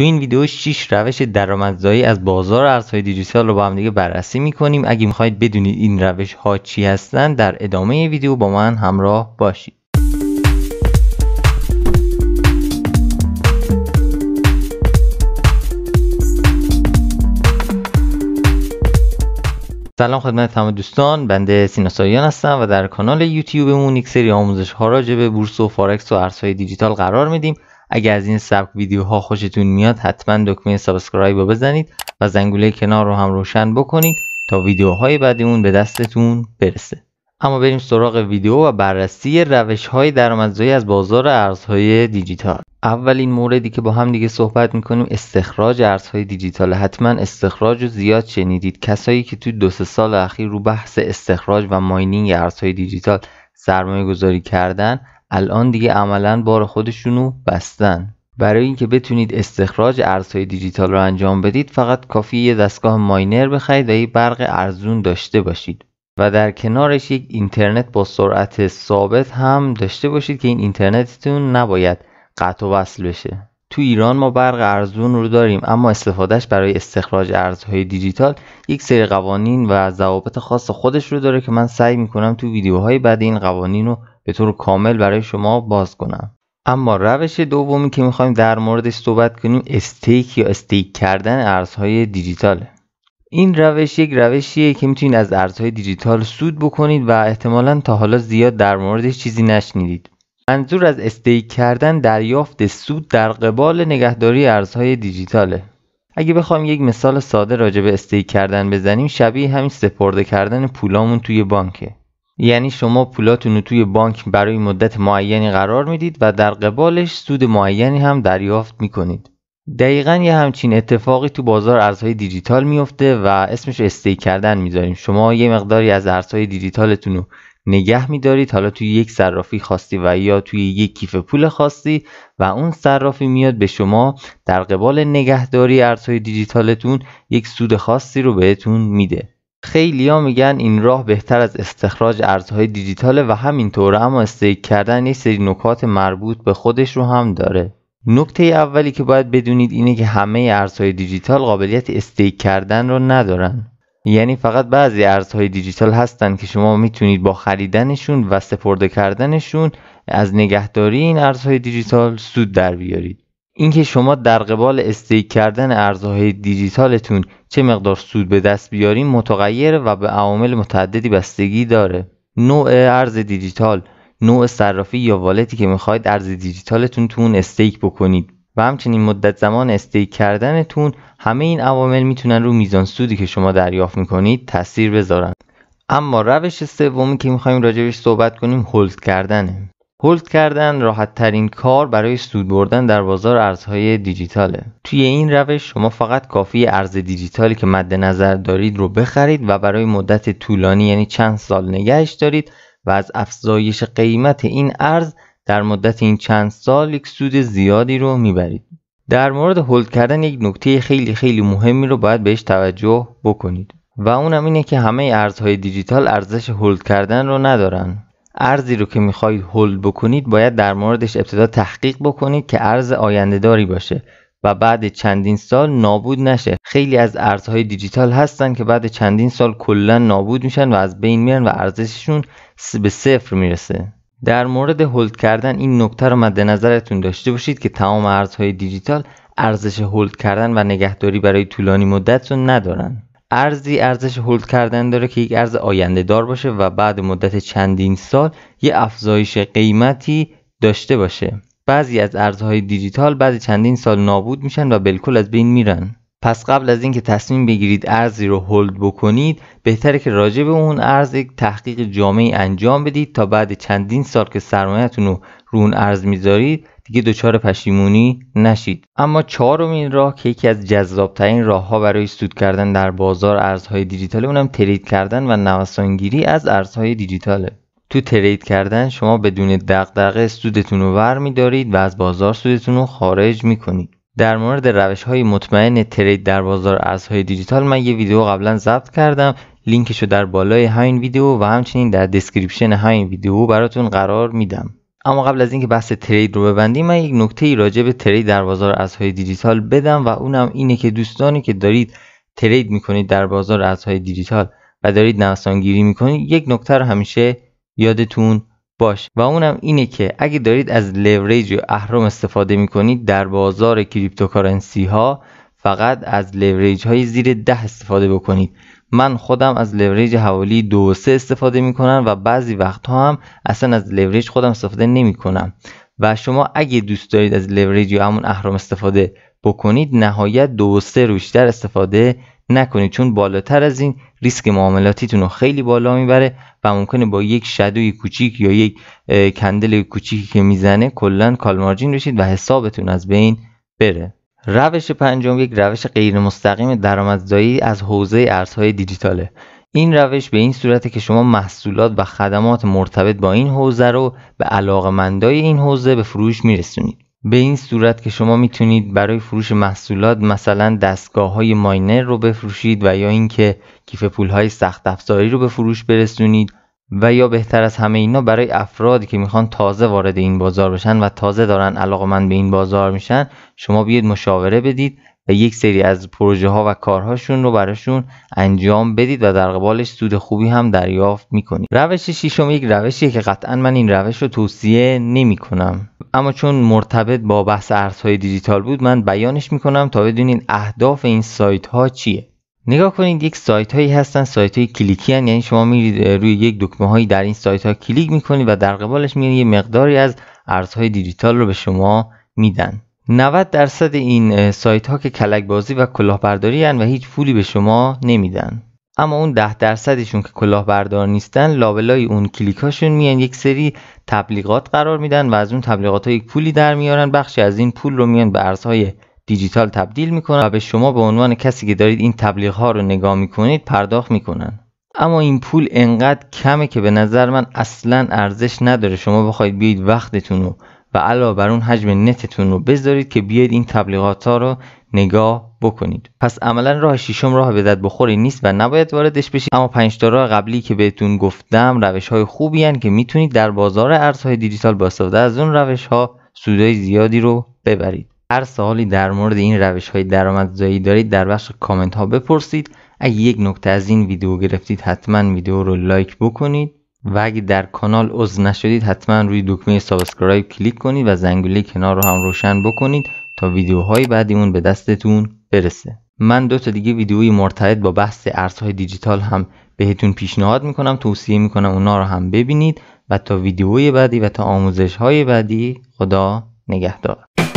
تو این ویدیو 6 روش درآمدزایی از بازار ارزهای دیجیتال رو با هم دیگه بررسی میکنیم اگه میخواید بدونید این روش ها چی هستن در ادامه ویدیو با من همراه باشید سلام خدمت تمام دوستان بنده سینا هستم و در کانال یوتیوبمون یک سری آموزش ها راجع به بورس و فارکس و ارزهای دیجیتال قرار میدیم اگر از این سبک ویدیوها خوشتون میاد حتما دکمه سابسکرایب رو بزنید و زنگوله کنار رو هم روشن بکنید تا ویدیوهای بعدیمون به دستتون برسه اما بریم سراغ ویدیو و بررسی روش های درآمدزایی از بازار ارزهای دیجیتال اولین موردی که با هم دیگه صحبت میکنیم استخراج ارزهای دیجیتال حتما استخراج رو زیاد شنیدید کسایی که تو دو سه سال اخیر رو بحث استخراج و ماینینگ ارزهای دیجیتال سرمایه گذاری کردن الان دیگه عملا بار خودشونو بستن برای اینکه بتونید استخراج ارزهای دیجیتال رو انجام بدید فقط کافی یه دستگاه ماینر بخرید و یه برق ارزون داشته باشید و در کنارش یک اینترنت با سرعت ثابت هم داشته باشید که این اینترنتتون نباید قطع و وصل بشه تو ایران ما برق ارزون رو داریم اما استفادهش برای استخراج ارزهای دیجیتال یک سری قوانین و ضوابط خاص خودش رو داره که من سعی میکنم تو ویدیوهای بعد این قوانین رو به طور کامل برای شما باز کنم اما روش دومی که میخوایم در موردش صحبت کنیم استیک یا استیک کردن ارزهای دیجیتاله این روش یک روشیه که میتونید از ارزهای دیجیتال سود بکنید و احتمالا تا حالا زیاد در موردش چیزی نشنیدید منظور از استیک کردن دریافت سود در قبال نگهداری ارزهای دیجیتاله اگه بخوایم یک مثال ساده راجع به استیک کردن بزنیم شبیه همین سپرده کردن پولامون توی بانکه یعنی شما پولاتون رو توی بانک برای مدت معینی قرار میدید و در قبالش سود معینی هم دریافت میکنید دقیقا یه همچین اتفاقی تو بازار ارزهای دیجیتال میفته و اسمش استیک کردن میذاریم شما یه مقداری از ارزهای دیجیتالتون رو نگه میدارید حالا توی یک صرافی خاصی و یا توی یک کیف پول خاصی و اون صرافی میاد به شما در قبال نگهداری ارزهای دیجیتالتون یک سود خاصی رو بهتون میده ها میگن این راه بهتر از استخراج ارزهای دیجیتاله و همینطوره اما استیک کردن یه سری نکات مربوط به خودش رو هم داره نکته اولی که باید بدونید اینه که همه ارزهای دیجیتال قابلیت استیک کردن رو ندارن یعنی فقط بعضی ارزهای دیجیتال هستن که شما میتونید با خریدنشون و سپرده کردنشون از نگهداری این ارزهای دیجیتال سود در بیارید اینکه شما در قبال استیک کردن ارزهای دیجیتالتون چه مقدار سود به دست بیارین متغیره و به عوامل متعددی بستگی داره نوع ارز دیجیتال نوع صرافی یا والتی که میخواید ارز دیجیتالتون تو اون استیک بکنید و همچنین مدت زمان استیک کردنتون همه این عوامل میتونن رو میزان سودی که شما دریافت میکنید تاثیر بذارن اما روش سومی که میخوایم راجبش صحبت کنیم هولد کردنه هولد کردن راحت ترین کار برای سود بردن در بازار ارزهای دیجیتاله توی این روش شما فقط کافی ارز دیجیتالی که مد نظر دارید رو بخرید و برای مدت طولانی یعنی چند سال نگهش دارید و از افزایش قیمت این ارز در مدت این چند سال یک سود زیادی رو میبرید در مورد هولد کردن یک نکته خیلی خیلی مهمی رو باید بهش توجه بکنید و اونم اینه که همه ارزهای دیجیتال ارزش هولد کردن رو ندارن ارزی رو که میخواید هولد بکنید باید در موردش ابتدا تحقیق بکنید که ارز آینده داری باشه و بعد چندین سال نابود نشه خیلی از ارزهای دیجیتال هستن که بعد چندین سال کلا نابود میشن و از بین میرن و ارزششون به صفر میرسه در مورد هولد کردن این نکته رو مد نظرتون داشته باشید که تمام ارزهای دیجیتال ارزش هولد کردن و نگهداری برای طولانی مدت رو ندارن ارزی ارزش هولد کردن داره که یک ارز آینده دار باشه و بعد مدت چندین سال یه افزایش قیمتی داشته باشه بعضی از ارزهای دیجیتال بعد چندین سال نابود میشن و بالکل از بین میرن پس قبل از اینکه تصمیم بگیرید ارزی رو هولد بکنید بهتره که راجع به اون ارز یک تحقیق جامعی انجام بدید تا بعد چندین سال که سرمایهتون رو رو اون ارز میذارید دیگه دچار پشیمونی نشید اما چهارمین راه که یکی از جذابترین راهها برای سود کردن در بازار ارزهای دیجیتال اونم ترید کردن و نوسانگیری از ارزهای دیجیتاله تو ترید کردن شما بدون دغدغه سودتون رو ور میدارید و از بازار سودتون رو خارج میکنید در مورد روش های مطمئن ترید در بازار ارزهای دیجیتال من یه ویدیو قبلا ضبط کردم لینکش رو در بالای همین ویدیو و همچنین در دسکریپشن همین ویدیو براتون قرار میدم اما قبل از اینکه بحث ترید رو ببندیم من یک نکته ای راجع به ترید در بازار ارزهای دیجیتال بدم و اونم اینه که دوستانی که دارید ترید میکنید در بازار ارزهای دیجیتال و دارید نوسانگیری میکنید یک نکته رو همیشه یادتون باش و اونم اینه که اگه دارید از لوریج و اهرم استفاده میکنید در بازار کریپتوکارنسی ها فقط از لوریج های زیر ده استفاده بکنید من خودم از لوریج حوالی دو سه استفاده میکنم و بعضی وقتها هم اصلا از لوریج خودم استفاده نمی و شما اگه دوست دارید از لوریج یا همون اهرم استفاده بکنید نهایت دو و روش روشتر استفاده نکنید چون بالاتر از این ریسک معاملاتیتون رو خیلی بالا میبره و ممکنه با یک شدوی کوچیک یا یک کندل کوچیکی که میزنه کلا کالمارجین بشید و حسابتون از بین بره روش پنجم یک روش غیر مستقیم درآمدزایی از حوزه ارزهای دیجیتاله این روش به این صورته که شما محصولات و خدمات مرتبط با این حوزه رو به علاقمندای این حوزه به فروش میرسونید به این صورت که شما میتونید برای فروش محصولات مثلا دستگاه های ماینر رو بفروشید و یا اینکه کیف پول های سخت افزاری رو به فروش برسونید و یا بهتر از همه اینا برای افرادی که میخوان تازه وارد این بازار بشن و تازه دارن من به این بازار میشن شما بیاید مشاوره بدید و یک سری از پروژه ها و کارهاشون رو براشون انجام بدید و در قبالش سود خوبی هم دریافت میکنید روش شیشم یک روشیه که قطعا من این روش رو توصیه نمی کنم اما چون مرتبط با بحث ارزهای دیجیتال بود من بیانش میکنم تا بدونین اهداف این سایت ها چیه نگاه کنید یک سایت هایی هستن سایت های کلیکی هن. یعنی شما میرید روی یک دکمه هایی در این سایت ها کلیک میکنید و در قبالش میرید یه مقداری از ارزهای دیجیتال رو به شما میدن 90 درصد این سایت ها که کلک بازی و کلاهبرداری هن و هیچ پولی به شما نمیدن اما اون 10 درصدشون که کلاهبردار نیستن لابلای اون کلیک هاشون میان یک سری تبلیغات قرار میدن و از اون تبلیغات ها پولی در میارن بخشی از این پول رو میان به ارزهای دیجیتال تبدیل میکنن و به شما به عنوان کسی که دارید این تبلیغ ها رو نگاه میکنید پرداخت میکنن اما این پول انقدر کمه که به نظر من اصلا ارزش نداره شما بخواید بیاید وقتتون رو و علاوه بر اون حجم نتتون رو بذارید که بیاید این تبلیغات ها رو نگاه بکنید پس عملا راه شیشم راه به بخوری نیست و نباید واردش بشید اما پنج تا راه قبلی که بهتون گفتم روش های خوبی هن که میتونید در بازار ارزهای دیجیتال با استفاده از اون روش ها سودای زیادی رو ببرید هر سوالی در مورد این روش های درآمدزایی دارید در بخش کامنت ها بپرسید اگه یک نکته از این ویدیو گرفتید حتما ویدیو رو لایک بکنید و اگه در کانال عضو نشدید حتما روی دکمه سابسکرایب کلیک کنید و زنگوله کنار رو هم روشن بکنید تا ویدیوهای بعدیمون به دستتون برسه من دو تا دیگه ویدیوی مرتبط با بحث ارزهای دیجیتال هم بهتون پیشنهاد میکنم توصیه میکنم اونا رو هم ببینید و تا ویدیوی بعدی و تا آموزش های بعدی خدا نگهدار